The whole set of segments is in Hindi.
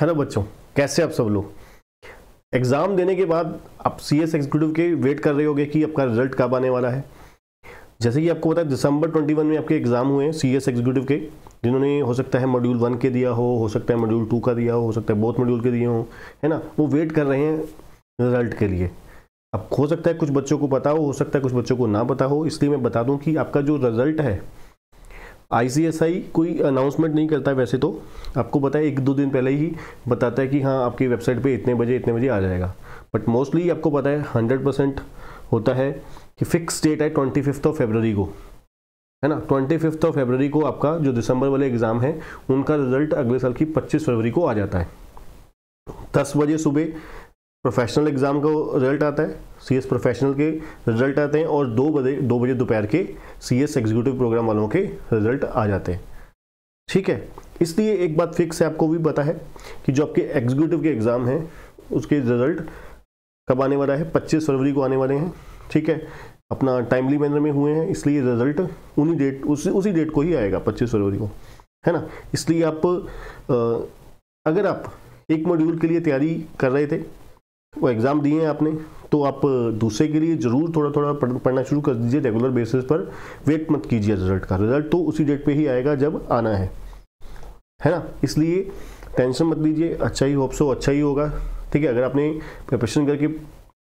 हेलो बच्चों कैसे आप सब लोग एग्ज़ाम देने के बाद आप सी एस एग्जीक्यूटिव के वेट कर रहे होगे कि आपका रिजल्ट कब आने वाला है जैसे कि आपको पता है दिसंबर 21 में आपके एग्ज़ाम हुए हैं सी एस एग्जीक्यूटिव के जिन्होंने हो सकता है मॉड्यूल वन के दिया हो हो सकता है मॉड्यूल टू का दिया हो हो सकता है बहुत मॉड्यूल के दिए हो है ना वो वेट कर रहे हैं रिजल्ट के लिए अब हो सकता है कुछ बच्चों को पता हो हो सकता है कुछ बच्चों को ना पता हो इसलिए मैं बता दूं कि आपका जो रिजल्ट है आईसीएसआई कोई अनाउंसमेंट नहीं करता है वैसे तो आपको पता है एक दो दिन पहले ही बताता है कि हाँ आपकी वेबसाइट पे इतने बजे इतने बजे आ जाएगा बट मोस्टली आपको पता है हंड्रेड परसेंट होता है कि फिक्स डेट है ट्वेंटी फिफ्थ ऑफ फेबररी को है ना ट्वेंटी फिफ्थ ऑफ फेबररी को आपका जो दिसंबर वाले एग्ज़ाम है उनका रिजल्ट अगले साल की पच्चीस फरवरी को आ जाता है दस बजे सुबह प्रोफेशनल एग्ज़ाम का रिजल्ट आता है सी एस प्रोफेशनल के रिजल्ट आते हैं और दो बजे दो बजे दोपहर के सी एस एग्जीक्यूटिव प्रोग्राम वालों के रिजल्ट आ जाते हैं ठीक है इसलिए एक बात फिक्स है आपको भी पता है कि जो आपके एग्जीक्यूटिव के एग्ज़ाम हैं उसके रिजल्ट कब आने वाला है पच्चीस फरवरी को आने वाले हैं ठीक है अपना टाइमली मैनर में हुए हैं इसलिए रिजल्ट उन्हीं डेट उस, उसी डेट को ही आएगा पच्चीस फरवरी को है ना इसलिए आप अगर आप एक मॉड्यूल के लिए तैयारी कर रहे थे वो एग्ज़ाम दिए हैं आपने तो आप दूसरे के लिए ज़रूर थोड़ा थोड़ा पढ़ना शुरू कर दीजिए रेगुलर बेसिस पर वेट मत कीजिए रिजल्ट का रिजल्ट तो उसी डेट पे ही आएगा जब आना है है ना इसलिए टेंशन मत लीजिए अच्छा ही होप सो अच्छा ही होगा ठीक है अगर आपने प्रिपरेशन करके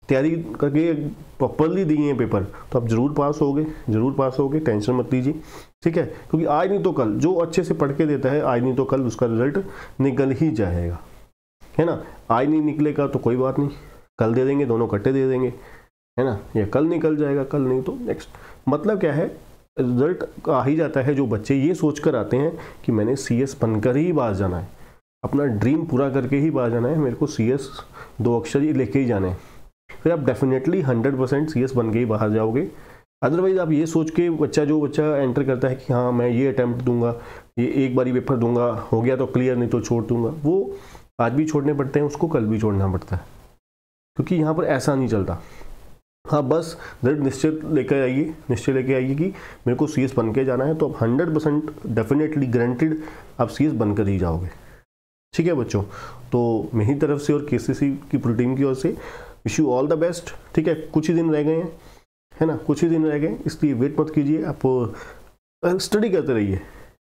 तैयारी करके प्रॉपरली दिए हैं पेपर तो आप ज़रूर पास गए ज़रूर पास गए टेंशन मत लीजिए ठीक है क्योंकि आज नहीं तो कल जो अच्छे से पढ़ के देता है आज नहीं तो कल उसका रिजल्ट निकल ही जाएगा है ना आज नहीं निकलेगा तो कोई बात नहीं कल दे देंगे दोनों कट्टे दे देंगे है ना या कल निकल जाएगा कल नहीं तो नेक्स्ट मतलब क्या है रिजल्ट आ ही जाता है जो बच्चे ये सोच कर आते हैं कि मैंने सी एस बनकर ही बाहर जाना है अपना ड्रीम पूरा करके ही बाहर जाना है मेरे को सी एस दो अक्षर ही लेके ही जाना है फिर आप definitely hundred percent C S बन के ही बाहर जाओगे अदरवाइज आप ये सोच के बच्चा जो बच्चा एंटर करता है कि हाँ मैं ये अटैम्प्ट दूंगा ये एक बारी पेपर दूंगा हो गया तो क्लियर नहीं तो छोड़ दूंगा वो आज भी छोड़ने पड़ते हैं उसको कल भी छोड़ना पड़ता है क्योंकि यहाँ पर ऐसा नहीं चलता हाँ बस दृढ़ निश्चय लेकर आइए निश्चय लेकर आइए कि मेरे को सी एस बन के जाना है तो आप हंड्रेड परसेंट डेफिनेटली ग्रंटेड आप सी एस बनकर ही जाओगे ठीक है बच्चों तो मेरी तरफ से और के सी सी की पूरी टीम की ओर से wish you all the best ठीक है कुछ ही दिन रह गए हैं है ना कुछ ही दिन रह गए इसलिए वेट मत कीजिए आप स्टडी करते रहिए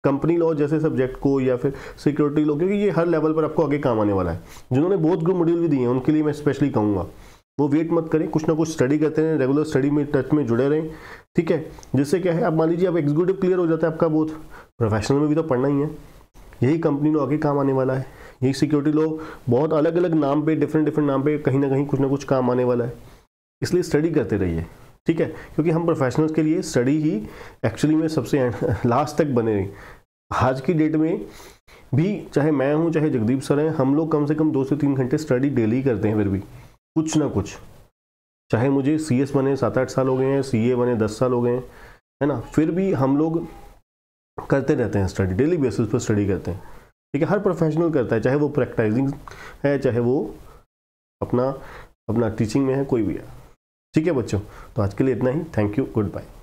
कंपनी लॉ जैसे सब्जेक्ट को या फिर सिक्योरिटी लॉ क्योंकि ये हर लेवल पर आपको आगे काम आने वाला है जिन्होंने बहुत ग्रुप मॉड्यूल भी दिए हैं उनके लिए मैं स्पेशली कहूँगा वो वेट मत करें कुछ ना कुछ स्टडी करते रहें रेगुलर स्टडी में टच में जुड़े रहें ठीक है जिससे क्या है आप मान लीजिए आप एग्जीक्यूटिव क्लियर हो जाता है आपका बहुत प्रोफेशनल में भी तो पढ़ना ही है यही कंपनी लॉ आगे काम आने वाला है यही सिक्योरिटी लॉ बहुत अलग अलग नाम पर डिफरेंट डिफरेंट नाम पर कहीं ना कहीं कुछ ना कुछ काम आने वाला है इसलिए स्टडी करते रहिए ठीक है क्योंकि हम प्रोफेशनल्स के लिए स्टडी ही एक्चुअली में सबसे लास्ट तक बने रही आज की डेट में भी चाहे मैं हूँ चाहे जगदीप सर हैं हम लोग कम से कम दो से तीन घंटे स्टडी डेली करते हैं फिर भी कुछ ना कुछ चाहे मुझे सी एस बने सात आठ साल हो गए हैं सी ए बने दस साल हो गए हैं है ना फिर भी हम लोग करते रहते हैं स्टडी डेली बेसिस पर स्टडी करते हैं ठीक है हर प्रोफेशनल करता है चाहे वो प्रैक्टाइजिंग है चाहे वो अपना अपना टीचिंग में है कोई भी है ठीक है बच्चों तो आज के लिए इतना ही थैंक यू गुड बाय